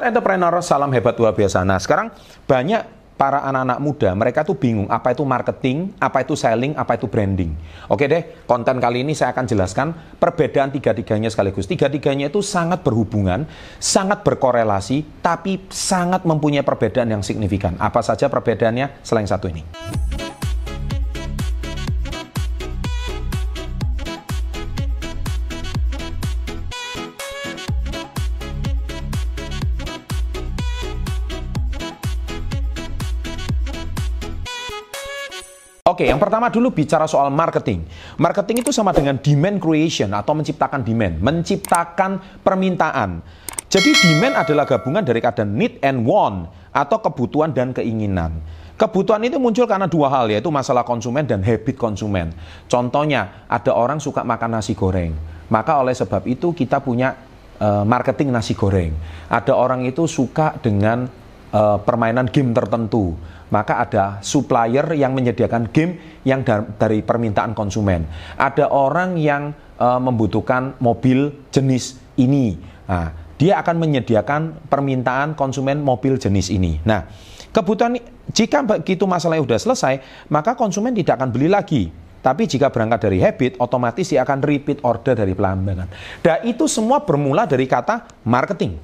Sobat entrepreneur, salam hebat luar biasa. Nah, sekarang banyak para anak-anak muda, mereka tuh bingung apa itu marketing, apa itu selling, apa itu branding. Oke deh, konten kali ini saya akan jelaskan perbedaan tiga-tiganya sekaligus. Tiga-tiganya itu sangat berhubungan, sangat berkorelasi, tapi sangat mempunyai perbedaan yang signifikan. Apa saja perbedaannya selain satu ini? Oke, yang pertama dulu bicara soal marketing. Marketing itu sama dengan demand creation atau menciptakan demand, menciptakan permintaan. Jadi demand adalah gabungan dari kata need and want atau kebutuhan dan keinginan. Kebutuhan itu muncul karena dua hal yaitu masalah konsumen dan habit konsumen. Contohnya ada orang suka makan nasi goreng, maka oleh sebab itu kita punya eh, marketing nasi goreng. Ada orang itu suka dengan uh, permainan game tertentu. Maka ada supplier yang menyediakan game yang dar dari permintaan konsumen. Ada orang yang uh, membutuhkan mobil jenis ini. Nah, dia akan menyediakan permintaan konsumen mobil jenis ini. Nah, kebutuhan jika begitu masalahnya sudah selesai, maka konsumen tidak akan beli lagi. Tapi jika berangkat dari habit, otomatis dia akan repeat order dari pelanggan. Dan nah, itu semua bermula dari kata marketing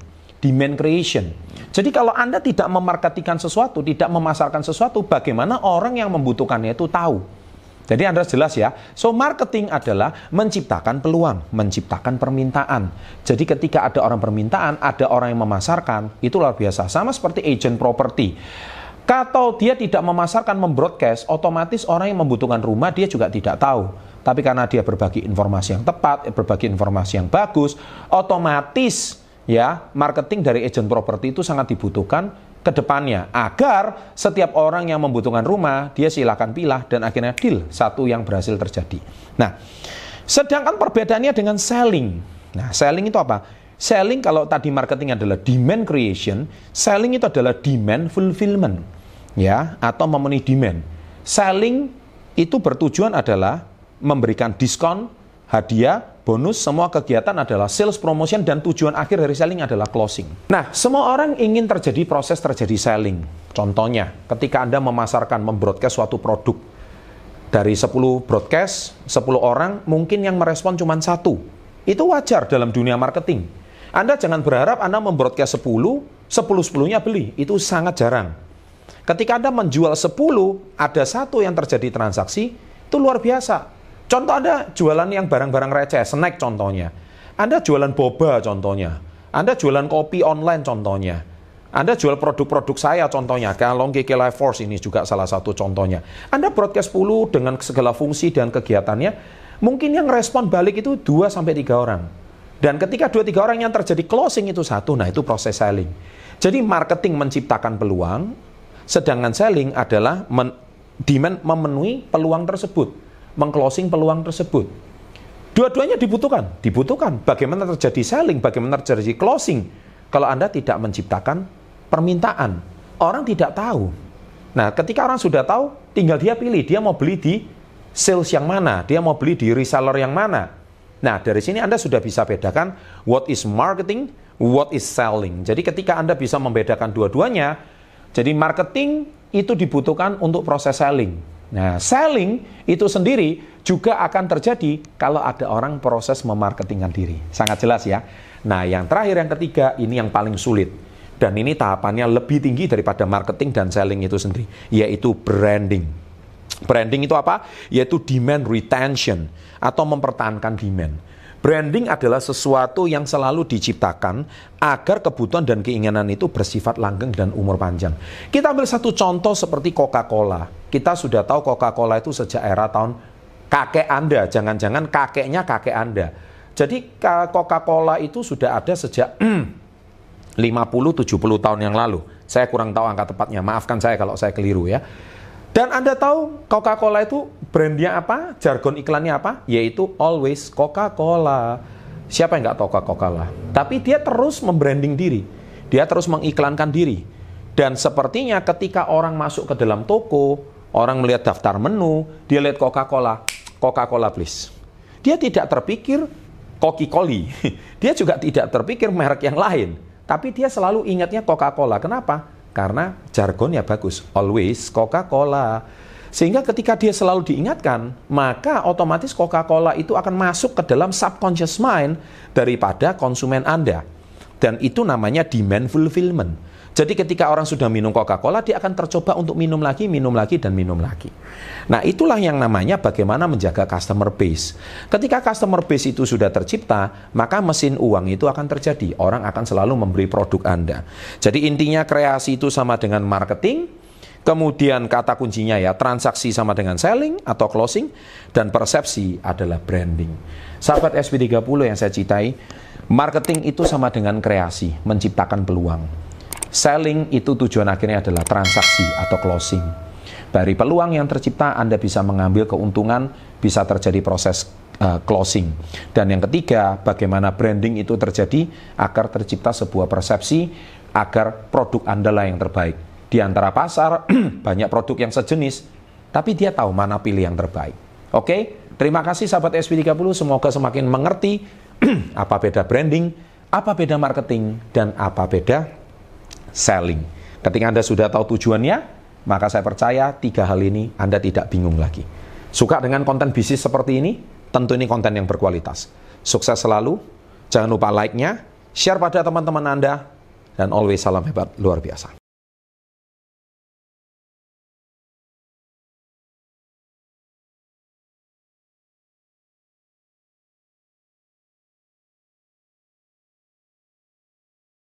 demand creation. Jadi kalau Anda tidak memarketingkan sesuatu, tidak memasarkan sesuatu, bagaimana orang yang membutuhkannya itu tahu? Jadi Anda jelas ya. So marketing adalah menciptakan peluang, menciptakan permintaan. Jadi ketika ada orang permintaan, ada orang yang memasarkan, itu luar biasa. Sama seperti agent properti. Kalau dia tidak memasarkan, membroadcast, otomatis orang yang membutuhkan rumah dia juga tidak tahu. Tapi karena dia berbagi informasi yang tepat, berbagi informasi yang bagus, otomatis ya marketing dari agent properti itu sangat dibutuhkan ke depannya agar setiap orang yang membutuhkan rumah dia silakan pilih dan akhirnya deal satu yang berhasil terjadi. Nah, sedangkan perbedaannya dengan selling. Nah, selling itu apa? Selling kalau tadi marketing adalah demand creation, selling itu adalah demand fulfillment ya atau memenuhi demand. Selling itu bertujuan adalah memberikan diskon, hadiah bonus, semua kegiatan adalah sales promotion dan tujuan akhir dari selling adalah closing. Nah, semua orang ingin terjadi proses terjadi selling. Contohnya, ketika Anda memasarkan, membroadcast suatu produk, dari 10 broadcast, 10 orang mungkin yang merespon cuma satu. Itu wajar dalam dunia marketing. Anda jangan berharap Anda membroadcast 10, 10-10-nya beli. Itu sangat jarang. Ketika Anda menjual 10, ada satu yang terjadi transaksi, itu luar biasa Contoh Anda jualan yang barang-barang receh, snack contohnya. Anda jualan boba contohnya. Anda jualan kopi online contohnya. Anda jual produk-produk saya contohnya, Kalong GK Life Force ini juga salah satu contohnya. Anda broadcast 10 dengan segala fungsi dan kegiatannya, mungkin yang respon balik itu 2 sampai 3 orang. Dan ketika 2 3 orang yang terjadi closing itu satu, nah itu proses selling. Jadi marketing menciptakan peluang, sedangkan selling adalah men demand memenuhi peluang tersebut mengclosing peluang tersebut. Dua-duanya dibutuhkan, dibutuhkan. Bagaimana terjadi selling, bagaimana terjadi closing kalau Anda tidak menciptakan permintaan. Orang tidak tahu. Nah, ketika orang sudah tahu, tinggal dia pilih dia mau beli di sales yang mana, dia mau beli di reseller yang mana. Nah, dari sini Anda sudah bisa bedakan what is marketing, what is selling. Jadi ketika Anda bisa membedakan dua-duanya, jadi marketing itu dibutuhkan untuk proses selling. Nah, selling itu sendiri juga akan terjadi kalau ada orang proses memarketingkan diri. Sangat jelas ya. Nah, yang terakhir yang ketiga ini yang paling sulit. Dan ini tahapannya lebih tinggi daripada marketing dan selling itu sendiri, yaitu branding. Branding itu apa? Yaitu demand retention atau mempertahankan demand. Branding adalah sesuatu yang selalu diciptakan agar kebutuhan dan keinginan itu bersifat langgeng dan umur panjang. Kita ambil satu contoh seperti Coca-Cola. Kita sudah tahu Coca-Cola itu sejak era tahun kakek Anda, jangan-jangan kakeknya kakek Anda. Jadi Coca-Cola itu sudah ada sejak 50-70 tahun yang lalu. Saya kurang tahu angka tepatnya, maafkan saya kalau saya keliru ya. Dan Anda tahu Coca-Cola itu brandnya apa, jargon iklannya apa, yaitu always Coca-Cola. Siapa yang nggak tahu Coca-Cola? Tapi dia terus membranding diri, dia terus mengiklankan diri. Dan sepertinya ketika orang masuk ke dalam toko, orang melihat daftar menu, dia lihat Coca-Cola, Coca-Cola please. Dia tidak terpikir Koki Koli. dia juga tidak terpikir merek yang lain. Tapi dia selalu ingatnya Coca-Cola. Kenapa? Karena jargonnya bagus. Always Coca-Cola. Sehingga ketika dia selalu diingatkan, maka otomatis Coca-Cola itu akan masuk ke dalam subconscious mind daripada konsumen Anda. Dan itu namanya demand fulfillment. Jadi ketika orang sudah minum Coca-Cola, dia akan tercoba untuk minum lagi, minum lagi, dan minum lagi. Nah itulah yang namanya bagaimana menjaga customer base. Ketika customer base itu sudah tercipta, maka mesin uang itu akan terjadi. Orang akan selalu memberi produk Anda. Jadi intinya kreasi itu sama dengan marketing, Kemudian kata kuncinya ya, transaksi sama dengan selling atau closing dan persepsi adalah branding. Sahabat SP30 yang saya citai, marketing itu sama dengan kreasi, menciptakan peluang. Selling itu tujuan akhirnya adalah transaksi atau closing. Dari peluang yang tercipta Anda bisa mengambil keuntungan, bisa terjadi proses eh, closing. Dan yang ketiga, bagaimana branding itu terjadi agar tercipta sebuah persepsi agar produk Anda lah yang terbaik di antara pasar banyak produk yang sejenis, tapi dia tahu mana pilih yang terbaik. Oke, terima kasih sahabat SP30, semoga semakin mengerti apa beda branding, apa beda marketing, dan apa beda selling. Ketika Anda sudah tahu tujuannya, maka saya percaya tiga hal ini Anda tidak bingung lagi. Suka dengan konten bisnis seperti ini? Tentu ini konten yang berkualitas. Sukses selalu, jangan lupa like-nya, share pada teman-teman Anda, dan always salam hebat luar biasa.